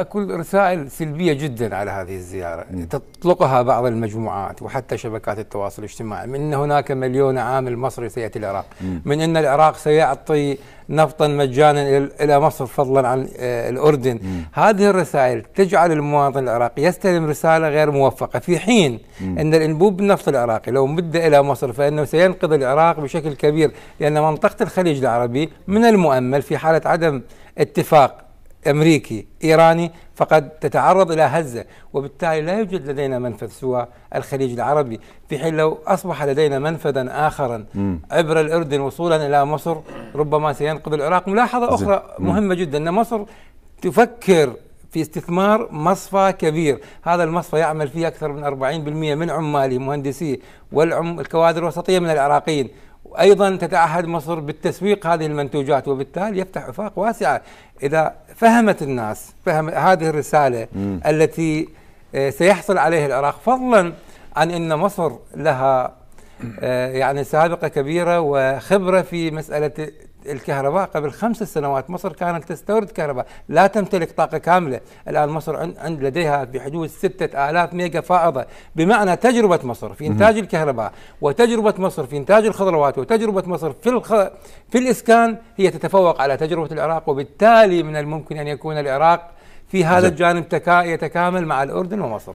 اكو رسائل سلبية جدا على هذه الزيارة تطلقها بعض المجموعات وحتى شبكات التواصل الاجتماعي من أن هناك مليون عامل مصري سيأتي العراق من أن العراق سيعطي نفطا مجانا إلى مصر فضلا عن آه، الأردن هذه الرسائل تجعل المواطن العراقي يستلم رسالة غير موفقة في حين أن الأنبوب النفط العراقي لو مد إلى مصر فإنه سينقذ العراق بشكل كبير لأن منطقة الخليج العربي من المؤمل في حالة عدم اتفاق أمريكي إيراني فقد تتعرض إلى هزة وبالتالي لا يوجد لدينا منفذ سوى الخليج العربي في حين لو أصبح لدينا منفذا آخرا عبر الأردن وصولا إلى مصر ربما سينقذ العراق ملاحظة أخرى مهمة جدا أن مصر تفكر في استثمار مصفى كبير هذا المصفى يعمل فيه أكثر من 40% من عماله مهندسيه والكوادر الوسطية من العراقيين وايضا تتعهد مصر بالتسويق هذه المنتوجات وبالتالي يفتح افاق واسعه اذا فهمت الناس فهم هذه الرساله م. التي آه، سيحصل عليها العراق فضلا عن ان مصر لها آه، يعني سابقه كبيره وخبره في مساله الكهرباء قبل خمس سنوات مصر كانت تستورد كهرباء لا تمتلك طاقة كاملة الآن مصر عند لديها بحدود ستة آلاف ميجا فائضة بمعنى تجربة مصر في إنتاج الكهرباء وتجربة مصر في إنتاج الخضروات وتجربة مصر في, الخ... في الإسكان هي تتفوق على تجربة العراق وبالتالي من الممكن أن يكون العراق في هذا الجانب يتكامل مع الأردن ومصر